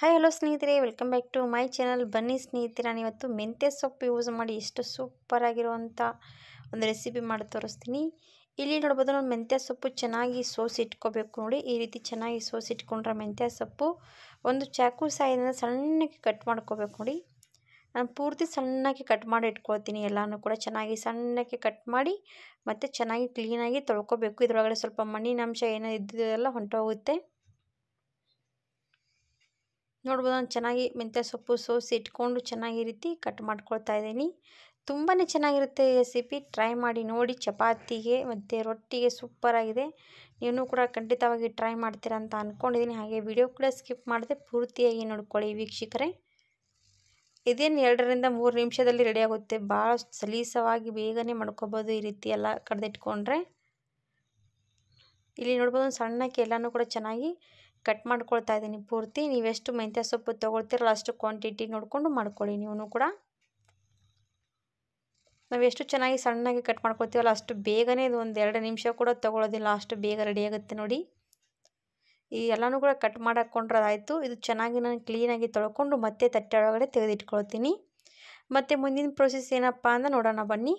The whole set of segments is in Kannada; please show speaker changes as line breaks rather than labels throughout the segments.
ಹಾಯ್ ಹಲೋ ಸ್ನೇಹಿತರೆ welcome back to my channel ಬನ್ನಿ ಸ್ನೇಹಿತರೆ ನಾನು ಇವತ್ತು ಮೆಂತ್ಯ ಸೊಪ್ಪು ಯೂಸ್ ಮಾಡಿ ಎಷ್ಟು ಸೂಪರಾಗಿರುವಂಥ ಒಂದು ರೆಸಿಪಿ ಮಾಡಿ ತೋರಿಸ್ತೀನಿ ಇಲ್ಲಿ ನೋಡ್ಬೋದು ನಾನು ಮೆಂತ್ಯ ಸೊಪ್ಪು ಚೆನ್ನಾಗಿ ಇಟ್ಕೋಬೇಕು ನೋಡಿ ಈ ರೀತಿ ಚೆನ್ನಾಗಿ ಇಟ್ಕೊಂಡ್ರೆ ಮೆಂತ್ಯ ಸೊಪ್ಪು ಒಂದು ಚಾಕು ಸಾಯಿನ ಸಣ್ಣಕ್ಕೆ ಕಟ್ ಮಾಡ್ಕೋಬೇಕು ನೋಡಿ ನಾನು ಪೂರ್ತಿ ಸಣ್ಣಕ್ಕೆ ಕಟ್ ಮಾಡಿ ಇಟ್ಕೊಳ್ತೀನಿ ಎಲ್ಲನೂ ಕೂಡ ಚೆನ್ನಾಗಿ ಸಣ್ಣಕ್ಕೆ ಕಟ್ ಮಾಡಿ ಮತ್ತು ಚೆನ್ನಾಗಿ ಕ್ಲೀನಾಗಿ ತೊಳ್ಕೊಬೇಕು ಇದರೊಳಗಡೆ ಸ್ವಲ್ಪ ಮಣ್ಣಿನ ಅಂಶ ಏನೋ ಎಲ್ಲ ಹೊಂಟೋಗುತ್ತೆ ನೋಡ್ಬೋದು ನಾನು ಚೆನ್ನಾಗಿ ಮೆಂತ್ಯ ಸೊಪ್ಪು ಸೋಸಿ ಇಟ್ಕೊಂಡು ಚೆನ್ನಾಗಿ ರೀತಿ ಕಟ್ ಮಾಡ್ಕೊಳ್ತಾ ಇದ್ದೀನಿ ತುಂಬಾ ಚೆನ್ನಾಗಿರುತ್ತೆ ಈ ರೆಸಿಪಿ ಟ್ರೈ ಮಾಡಿ ನೋಡಿ ಚಪಾತಿಗೆ ಮತ್ತು ರೊಟ್ಟಿಗೆ ಸೂಪರಾಗಿದೆ ನೀವು ಕೂಡ ಖಂಡಿತವಾಗಿ ಟ್ರೈ ಮಾಡ್ತೀರ ಅಂತ ಅಂದ್ಕೊಂಡಿದ್ದೀನಿ ಹಾಗೆ ವಿಡಿಯೋ ಕೂಡ ಸ್ಕಿಪ್ ಮಾಡಿದೆ ಪೂರ್ತಿಯಾಗಿ ನೋಡ್ಕೊಳ್ಳಿ ವೀಕ್ಷಕರೇ ಇದೇನು ಎರಡರಿಂದ ಮೂರು ನಿಮಿಷದಲ್ಲಿ ರೆಡಿಯಾಗುತ್ತೆ ಭಾಳ ಸಲೀಸವಾಗಿ ಬೇಗನೆ ಮಾಡ್ಕೊಬೋದು ಈ ರೀತಿ ಎಲ್ಲ ಕಡ್ದಿಟ್ಕೊಂಡ್ರೆ ಇಲ್ಲಿ ನೋಡ್ಬೋದು ಒಂದು ಸಣ್ಣಕ್ಕೆ ಎಲ್ಲನೂ ಕೂಡ ಚೆನ್ನಾಗಿ ಕಟ್ ಮಾಡ್ಕೊಳ್ತಾ ಇದ್ದೀನಿ ಪೂರ್ತಿ ನೀವೆಷ್ಟು ಮೆಂತ್ಯ ಸೊಪ್ಪು ತೊಗೊಳ್ತೀರಲ್ಲ ಅಷ್ಟು ಕ್ವಾಂಟಿಟಿ ನೋಡಿಕೊಂಡು ಮಾಡ್ಕೊಳ್ಳಿ ನೀವು ಕೂಡ ನಾವು ಎಷ್ಟು ಚೆನ್ನಾಗಿ ಸಣ್ಣಗೆ ಕಟ್ ಮಾಡ್ಕೊಳ್ತೀವಲ್ಲ ಅಷ್ಟು ಬೇಗನೆ ಇದು ಒಂದು ಎರಡು ನಿಮಿಷ ಕೂಡ ತೊಗೊಳೋದಿಲ್ಲ ಅಷ್ಟು ಬೇಗ ರೆಡಿಯಾಗುತ್ತೆ ನೋಡಿ ಈ ಎಲ್ಲನೂ ಕೂಡ ಕಟ್ ಮಾಡಾಕೊಂಡ್ರದಾಯಿತು ಇದು ಚೆನ್ನಾಗಿ ನಾನು ಕ್ಲೀನಾಗಿ ತೊಳ್ಕೊಂಡು ಮತ್ತೆ ತಟ್ಟೆ ಒಳಗಡೆ ತೆಗೆದಿಟ್ಕೊಳ್ತೀನಿ ಮತ್ತು ಮುಂದಿನ ಪ್ರೊಸೆಸ್ ಏನಪ್ಪ ಅಂದ್ರೆ ನೋಡೋಣ ಬನ್ನಿ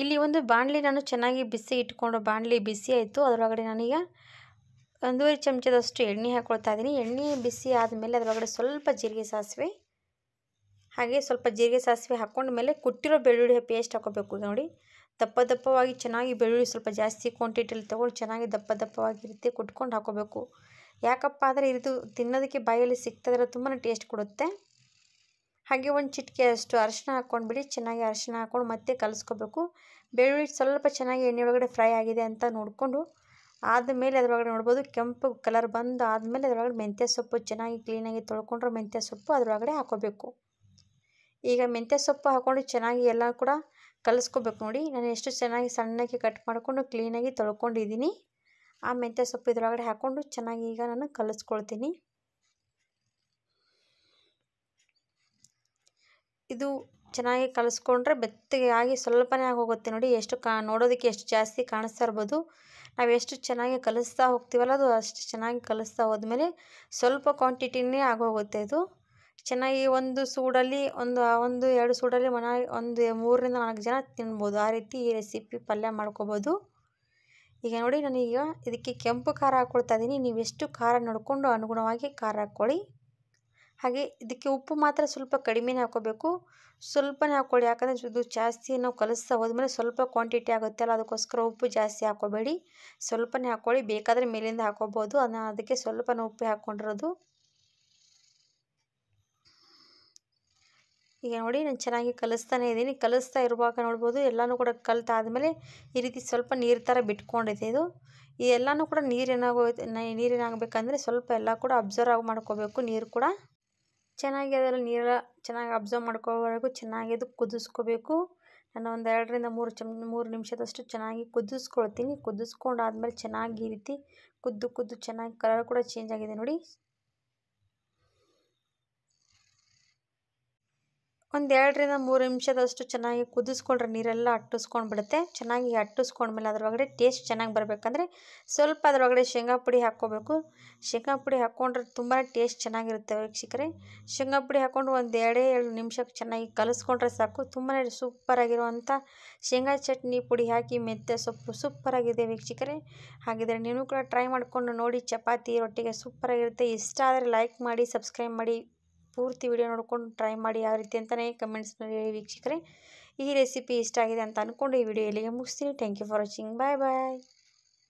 ಇಲ್ಲಿ ಒಂದು ಬಾಣಲಿ ನಾನು ಚೆನ್ನಾಗಿ ಬಿಸಿ ಇಟ್ಕೊಂಡು ಬಾಣಲಿ ಬಿಸಿ ಆಯಿತು ಅದರೊಳಗಡೆ ನಾನೀಗ ಒಂದೂವರೆ ಚಮಚದಷ್ಟು ಎಣ್ಣೆ ಹಾಕ್ಕೊಳ್ತಾ ಇದ್ದೀನಿ ಎಣ್ಣೆ ಬಿಸಿ ಆದಮೇಲೆ ಅದರೊಳಗಡೆ ಸ್ವಲ್ಪ ಜೀರಿಗೆ ಸಾಸಿವೆ ಹಾಗೆ ಸ್ವಲ್ಪ ಜೀರಿಗೆ ಸಾಸಿವೆ ಮೇಲೆ ಕುಟ್ಟಿರೋ ಬೆಳ್ಳುಳ್ಳಿ ಪೇಸ್ಟ್ ಹಾಕೋಬೇಕು ನೋಡಿ ದಪ್ಪ ದಪ್ಪವಾಗಿ ಚೆನ್ನಾಗಿ ಬೆಳ್ಳುಳ್ಳಿ ಸ್ವಲ್ಪ ಜಾಸ್ತಿ ಕ್ವಾಂಟಿಟಿಯಲ್ಲಿ ತೊಗೊಂಡು ಚೆನ್ನಾಗಿ ದಪ್ಪ ದಪ್ಪವಾಗಿ ಕುಟ್ಕೊಂಡು ಹಾಕೋಬೇಕು ಯಾಕಪ್ಪ ಆದರೆ ಇದು ತಿನ್ನೋದಕ್ಕೆ ಬಾಯಲ್ಲಿ ಸಿಗ್ತದ್ರೆ ತುಂಬಾ ಟೇಸ್ಟ್ ಕೊಡುತ್ತೆ ಹಾಗೆ ಒಂದು ಚಿಟಿಕೆ ಅಷ್ಟು ಅರಿಶಿನ ಹಾಕ್ಕೊಂಡ್ಬಿಡಿ ಚೆನ್ನಾಗಿ ಅರಿಶಿನ ಹಾಕ್ಕೊಂಡು ಮತ್ತೆ ಕಲಿಸ್ಕೋಬೇಕು ಬೆಳ್ಳುಳ್ಳಿ ಸ್ವಲ್ಪ ಚೆನ್ನಾಗಿ ಎಣ್ಣೆ ಒಳಗಡೆ ಫ್ರೈ ಆಗಿದೆ ಅಂತ ನೋಡಿಕೊಂಡು ಆದಮೇಲೆ ಅದರೊಳಗಡೆ ನೋಡ್ಬೋದು ಕೆಂಪು ಕಲರ್ ಬಂದು ಆದಮೇಲೆ ಅದರೊಳಗಡೆ ಮೆಂತ್ಯ ಸೊಪ್ಪು ಚೆನ್ನಾಗಿ ಕ್ಲೀನಾಗಿ ತೊಳ್ಕೊಂಡ್ರೆ ಮೆಂತ್ಯ ಸೊಪ್ಪು ಅದರೊಳಗಡೆ ಹಾಕೋಬೇಕು ಈಗ ಮೆಂತ್ಯ ಸೊಪ್ಪು ಹಾಕ್ಕೊಂಡು ಚೆನ್ನಾಗಿ ಎಲ್ಲ ಕೂಡ ಕಲಿಸ್ಕೋಬೇಕು ನೋಡಿ ನಾನು ಎಷ್ಟು ಚೆನ್ನಾಗಿ ಸಣ್ಣಕ್ಕೆ ಕಟ್ ಮಾಡಿಕೊಂಡು ಕ್ಲೀನಾಗಿ ತೊಳ್ಕೊಂಡಿದ್ದೀನಿ ಆ ಮೆಂತ್ಯ ಸೊಪ್ಪು ಇದರೊಳಗಡೆ ಹಾಕ್ಕೊಂಡು ಚೆನ್ನಾಗಿ ಈಗ ನಾನು ಕಲಿಸ್ಕೊಳ್ತೀನಿ ಇದು ಚೆನ್ನಾಗಿ ಕಲಿಸ್ಕೊಂಡ್ರೆ ಬೆತ್ತಗೆ ಆಗಿ ಸ್ವಲ್ಪನೇ ಆಗೋಗುತ್ತೆ ನೋಡಿ ಎಷ್ಟು ಕಾ ನೋಡೋದಕ್ಕೆ ಎಷ್ಟು ಜಾಸ್ತಿ ಕಾಣಿಸ್ತಾ ಇರ್ಬೋದು ನಾವೆಷ್ಟು ಎಷ್ಟು ಚೆನ್ನಾಗಿ ಕಲಿಸ್ತಾ ಹೋಗ್ತೀವಲ್ಲ ಅದು ಅಷ್ಟು ಚೆನ್ನಾಗಿ ಕಲಿಸ್ತಾ ಹೋದ್ಮೇಲೆ ಸ್ವಲ್ಪ ಕ್ವಾಂಟಿಟಿನೇ ಆಗೋಗುತ್ತೆ ಇದು ಚೆನ್ನಾಗಿ ಒಂದು ಸೂಡಲ್ಲಿ ಒಂದು ಒಂದು ಎರಡು ಸೂಡಲ್ಲಿ ಮನ ಒಂದು ಮೂರರಿಂದ ನಾಲ್ಕು ಜನ ತಿನ್ಬೋದು ಆ ರೀತಿ ಈ ರೆಸಿಪಿ ಪಲ್ಯ ಮಾಡ್ಕೋಬೋದು ಈಗ ನೋಡಿ ನಾನೀಗ ಇದಕ್ಕೆ ಕೆಂಪು ಖಾರ ಹಾಕ್ಕೊಳ್ತಾ ಇದ್ದೀನಿ ನೀವೆಷ್ಟು ಖಾರ ನೋಡಿಕೊಂಡು ಅನುಗುಣವಾಗಿ ಖಾರ ಹಾಕ್ಕೊಳ್ಳಿ ಹಾಗೆ ಇದಕ್ಕೆ ಉಪ್ಪು ಮಾತ್ರ ಸ್ವಲ್ಪ ಕಡಿಮೆನೇ ಹಾಕೋಬೇಕು ಸ್ವಲ್ಪನೇ ಹಾಕ್ಕೊಳ್ಳಿ ಯಾಕಂದರೆ ಇದು ಜಾಸ್ತಿ ನಾವು ಕಲಿಸ್ತಾ ಹೋದ್ಮೇಲೆ ಸ್ವಲ್ಪ ಕ್ವಾಂಟಿಟಿ ಆಗುತ್ತೆ ಅಲ್ಲ ಅದಕ್ಕೋಸ್ಕರ ಉಪ್ಪು ಜಾಸ್ತಿ ಹಾಕೋಬೇಡಿ ಸ್ವಲ್ಪನೇ ಹಾಕ್ಕೊಳ್ಳಿ ಬೇಕಾದರೆ ಮೇಲಿಂದ ಹಾಕೋಬೋದು ಅದನ್ನ ಅದಕ್ಕೆ ಸ್ವಲ್ಪನೇ ಉಪ್ಪು ಹಾಕ್ಕೊಂಡಿರೋದು ಈಗ ನೋಡಿ ನಾನು ಚೆನ್ನಾಗಿ ಕಲಿಸ್ತಾನೇ ಇದ್ದೀನಿ ಕಲಿಸ್ತಾ ಇರುವಾಗ ನೋಡ್ಬೋದು ಎಲ್ಲನೂ ಕೂಡ ಕಲಿತಾದ್ಮೇಲೆ ಈ ರೀತಿ ಸ್ವಲ್ಪ ನೀರು ಥರ ಬಿಟ್ಕೊಂಡಿದೆ ಇದು ಈ ಎಲ್ಲನೂ ಕೂಡ ನೀರೇನಾಗೋ ನೀರೇನಾಗಬೇಕಂದ್ರೆ ಸ್ವಲ್ಪ ಎಲ್ಲ ಕೂಡ ಅಬ್ಸರ್ವ್ ಆಗಿ ಮಾಡ್ಕೋಬೇಕು ನೀರು ಕೂಡ ಚೆನ್ನಾಗಿ ಅದರಲ್ಲಿ ನೀರೆಲ್ಲ ಚೆನ್ನಾಗಿ ಅಬ್ಸರ್ವ್ ಮಾಡ್ಕೋವರೆಗೂ ಚೆನ್ನಾಗಿ ಅದು ಕುದಿಸ್ಕೋಬೇಕು ನಾನು ಒಂದು ಎರಡರಿಂದ ಮೂರು ಚಮ್ ಮೂರು ನಿಮಿಷದಷ್ಟು ಚೆನ್ನಾಗಿ ಕುದಿಸ್ಕೊಳ್ತೀನಿ ಕುದಿಸ್ಕೊಂಡಾದ್ಮೇಲೆ ಚೆನ್ನಾಗಿ ಈ ರೀತಿ ಕುದ್ದು ಕುದ್ದು ಚೆನ್ನಾಗಿ ಕಲರ್ ಕೂಡ ಚೇಂಜ್ ಆಗಿದೆ ನೋಡಿ ಒಂದು ಎರಡರಿಂದ ಮೂರು ನಿಮಿಷದಷ್ಟು ಚೆನ್ನಾಗಿ ಕುದಿಸ್ಕೊಂಡ್ರೆ ನೀರೆಲ್ಲ ಅಟ್ಟಿಸ್ಕೊಂಡು ಬಿಡುತ್ತೆ ಚೆನ್ನಾಗಿ ಅಟ್ಟಿಸ್ಕೊಂಡ್ಮೇಲೆ ಅದ್ರೊಳಗಡೆ ಟೇಸ್ಟ್ ಚೆನ್ನಾಗಿ ಬರಬೇಕಂದ್ರೆ ಸ್ವಲ್ಪ ಅದರೊಳಗಡೆ ಶೇಂಗಾ ಪುಡಿ ಹಾಕ್ಕೋಬೇಕು ಶೇಂಗಾ ಪುಡಿ ಹಾಕ್ಕೊಂಡ್ರೆ ತುಂಬಾ ಟೇಸ್ಟ್ ಚೆನ್ನಾಗಿರುತ್ತೆ ವೀಕ್ಷಕರೆ ಶೇಂಗಾ ಪುಡಿ ಹಾಕ್ಕೊಂಡು ಒಂದು ಎರಡೇ ಎರಡು ನಿಮಿಷಕ್ಕೆ ಚೆನ್ನಾಗಿ ಕಲಿಸ್ಕೊಂಡ್ರೆ ಸಾಕು ತುಂಬಾ ಸೂಪರಾಗಿರುವಂಥ ಶೇಂಗಾ ಚಟ್ನಿ ಪುಡಿ ಹಾಕಿ ಮೆತ್ತೆ ಸೊಪ್ಪು ಸೂಪರಾಗಿದೆ ವೀಕ್ಷಕರೆ ಹಾಗಿದ್ರೆ ನೀವು ಕೂಡ ಟ್ರೈ ಮಾಡಿಕೊಂಡು ನೋಡಿ ಚಪಾತಿ ರೊಟ್ಟಿಗೆ ಸೂಪರಾಗಿರುತ್ತೆ ಇಷ್ಟ ಆದರೆ ಲೈಕ್ ಮಾಡಿ ಸಬ್ಸ್ಕ್ರೈಬ್ ಮಾಡಿ ಪೂರ್ತಿ ವಿಡಿಯೋ ನೋಡ್ಕೊಂಡು ಟ್ರೈ ಮಾಡಿ ಯಾವ ರೀತಿ ಅಂತಲೇ ಕಮೆಂಟ್ಸ್ನಲ್ಲಿ ಹೇಳಿ ವೀಕ್ಷಕರೇ ಈ ರೆಸಿಪಿ ಇಷ್ಟ ಆಗಿದೆ ಅಂತ ಅಂದ್ಕೊಂಡು ಈ ವಿಡಿಯೋ ಇಲ್ಲಿಗೆ ಮುಗಿಸ್ತೀನಿ thank you for watching bye bye